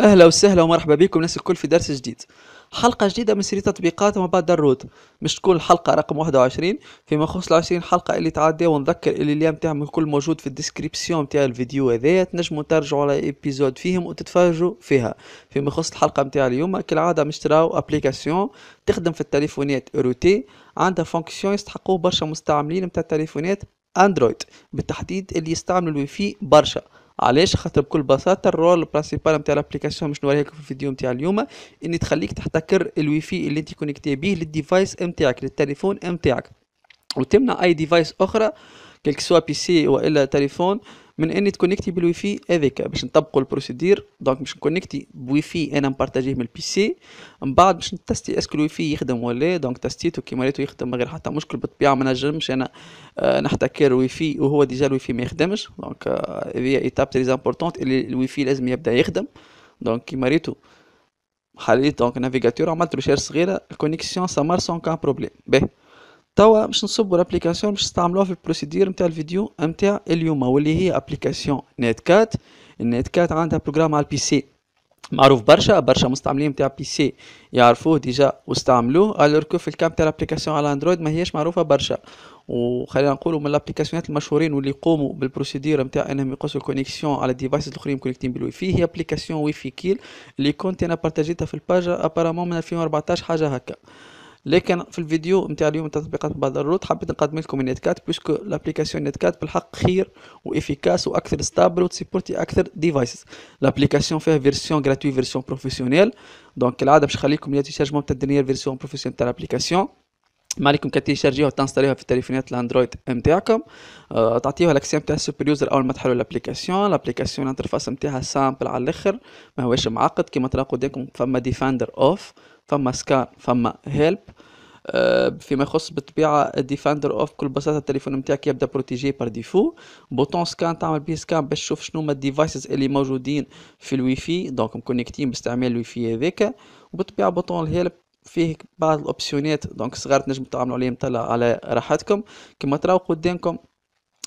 اهلا وسهلا ومرحبا بكم ناس الكل في درس جديد حلقة جديدة من سيري تطبيقات مبادر الروت مش تكون الحلقة رقم 21 فيما يخص العشرين حلقة اللي تعدي ونذكر اللي اليوم تاعهم الكل موجود في الديسكريبسيون تاع الفيديو هذايا تنجموا ترجعوا على ايبيزود فيهم وتتفرجوا فيها فيما يخص الحلقة نتاع اليوم كالعادة مشتراو ابليكاسيون تخدم في التليفونات روتي عندها فونكسيون يستحقوه برشا مستعملين نتاع التليفونات اندرويد بالتحديد اللي يستعملوا الواي فاي برشا علاش خاطر بكل بساطه الرول برانسيبال نتاع الابليكاسيون باش نوريها في الفيديو نتاع اليوم اني تخليك تحتكر الواي فاي اللي انت كونكتي بيه للديفايس نتاعك للتليفون نتاعك وتمنع اي ديفايس اخرى كيلك سوا بي سي والا تليفون من اني تكونكتي بالواي فاي هذاك باش نطبقوا البروسيدير دونك باش نكونكتي بواي فاي انا نبارطاجيه من البي سي من بعد باش نتستي اسكو الواي فاي يخدم ولا دونك تستيتو كيما ريتو يخدم من غير حتى مشكل بالطبيعه ما نجمش انا آه، نحتكر الواي فاي وهو ديجا الواي فاي ما يخدمش دونك آه، هي ايتاب تري امبورطونت اللي الواي فاي لازم يبدا يخدم دونك كيما ريتو حليت دونك نافيغاتور عملت ريشيرش صغيره الكونيكسيون سا مار سون كان بروبليم باهي توا باش نصبوا الابليكاسيون باش نستعملوها في البروسيدير نتاع الفيديو نتاع اليوم واللي هي ابليكاسيون نت كات النيت كات عندها بروجرام على البي سي معروف برشا برشا مستعملين نتاع بي سي يعرفوه ديجا واستعملوه الوغ كو في الكام تاع الابليكاسيون على اندرويد ما هيش معروفه برشا وخلينا نقولوا من الابليكاسيونات المشهورين واللي يقوموا بالبروسيدير نتاع انهم يقصوا الكونيكسيون على الديفايسز الاخرين كونيكتين بالواي فاي هي ابليكاسيون واي فاي كيل اللي كنت انا بارتاجيتها في الباج ابارامون من 2014 حاجه هكا لكن في الفيديو نتاع اليوم تطبيقات بعد روت حبيت نقدم لكم نت كات بيسكو لابليكاسيون نت كات بالحق خير وافيكاس واكثر ستابل وتسيبورتي اكثر ديفايسز لابليكاسيون فيها فيرسيون غراتوي فيرسيون بروفيسيونيل دونك العاده باش نخليكم لي تيشارجمون تاع الدنيا فيرسيون بروفيسيونيل تاع لابليكاسيون ما عليكم كتيشارجيوها وتنستاليوها في تليفونات الاندرويد نتاعكم أه تعطيوها الاكسيام تاع السوبر يوزر اول ما تحلوا لابليكاسيون لابليكاسيون انترفاس نتاعها سامبل على الاخر ما معقد كيما تلاقوا قدامكم فما ديفاندر اوف فما سكان فما هيلب فيما يخص بالطبيعه ديفاندر اوف بكل بساطه التليفون نتاعك يبدا بروتيجي بار ديفو بوتون سكان تعمل بيه سكان باش تشوف شنو هما الديفايسز اللي موجودين في الواي فاي دونك مكونكتين باستعمال الواي فاي هذاك وبالطبيعه بوتون الهيلب فيه بعض الاوبسيونات دونك صغار تنجم تعملوا عليهم طلع على راحتكم كما تراو قدامكم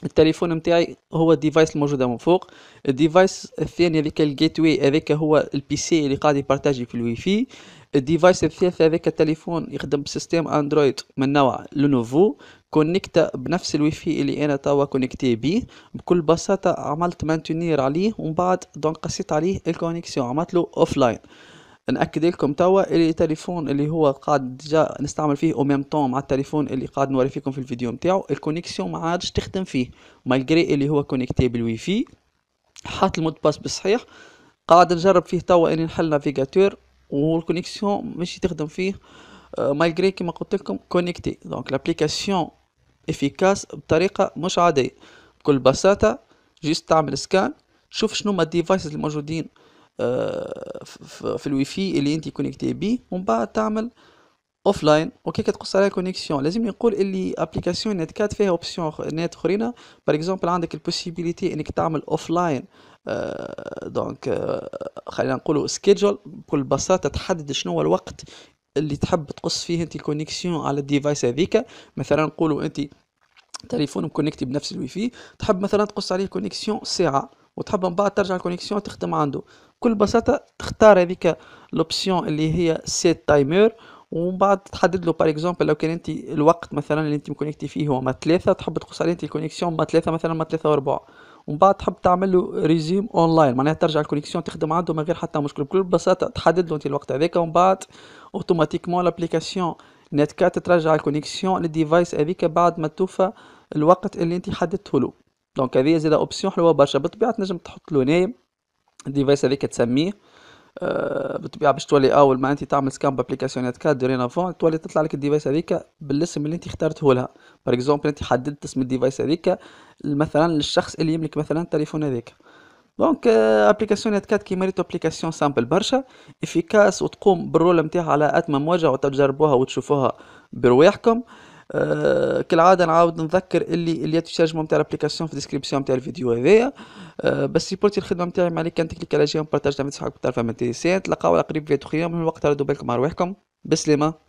التليفون نتاعي هو الديفايس الموجود من فوق الديفايس الثاني هذاك الجيت واي هذاك هو البي سي اللي قاعد يبارتاجي في الواي فاي الديفايس الثالث هذاك التليفون يخدم بسيستم اندرويد من نوع لونوفو كونكتا بنفس الواي فاي اللي انا توا كونكتي بيه بكل بساطه عملت مانتونير عليه ومن بعد دونك قصيت عليه الكونيكسيون عملت له اوف لاين ناكد لكم توا اللي التليفون اللي هو قاعد ديجا نستعمل فيه او ميم طون مع التليفون اللي قاعد نوري فيكم في الفيديو نتاعو الكونيكسيون ما عادش تخدم فيه مالجري اللي هو كونيكتي بالواي فاي حاط المود باس بصحيح قاعد نجرب فيه توا اني نحل نافيغاتور والكونيكسيون ماشي تخدم فيه آه، مالجري كيما قلت لكم كونيكتي دونك لابليكاسيون افيكاس بطريقه مش عاديه بكل بساطه جيست تعمل سكان تشوف شنو هما الديفايسز الموجودين آه، في الواي فاي اللي انت كونيكتي بيه ومن بعد تعمل اوف لاين اوكي كتقص على كونيكسيون لازم نقول اللي ابليكاسيون نت كات فيها اوبسيون نت اخرين باغ اكزومبل عندك البوسيبيليتي انك تعمل اوف لاين دونك خلينا نقولوا سكيدجول بكل بساطه تحدد شنو هو الوقت اللي تحب تقص فيه انت الكونيكسيون على الديفايس هذيك مثلا نقولوا انت تليفون مكونكتي بنفس الواي فاي تحب مثلا تقص عليه كونيكسيون ساعه وتحب من بعد ترجع الكونيكسيون تخدم عنده بكل بساطه تختار هذيك لوبسيون اللي هي سيت تايمر ومن بعد تحدد له باغ اكزومبل لو كان انت الوقت مثلا اللي انت مكونكتي فيه هو ما ثلاثة تحب تقص عليه انت الكونيكسيون ما ثلاثة مثلا ما ثلاثة وربع ومن بعد تحب تعمل له ريزيم اونلاين معناها ترجع الكونيكسيون تخدم عنده من غير حتى مشكل بكل بساطه تحدد له انت الوقت هذاك ومن بعد اوتوماتيكمون لابليكاسيون نت كات ترجع الكونيكسيون للديفايس هذيك بعد ما توفى الوقت اللي انت حددته له دونك هذه زاده اوبسيون حلوه برشا بطبيعه تنجم تحط له نايم الديفايس هذيك تسميه أه بالطبيعه باش تولي اول ما انت تعمل سكان بابليكاسيونات كاد رينافون تولي تطلع لك الديفايس هذيك بالاسم اللي انت اخترته لها باغ اكزومبل انت حددت اسم الديفايس هذيك مثلا للشخص اللي يملك مثلا التليفون هذاك دونك ابليكاسيون كات كي مريتو ابليكاسيون سامبل برشا افيكاس وتقوم بالرول نتاعها على اتمم وجه وتجربوها وتشوفوها برواحكم آه، كالعاده نعاود نذكر اللي اللي تشارجمون تاع الابليكاسيون في الديسكريبسيون تاع الفيديو هذايا آه، بس سيبورتي الخدمه نتاعي معليك كان تكليك على جيم بارتاج تاع صحابك تعرف ما تنسى تلقاو على قريب فيديو خير من الوقت ردوا بالكم على رواحكم بسلامه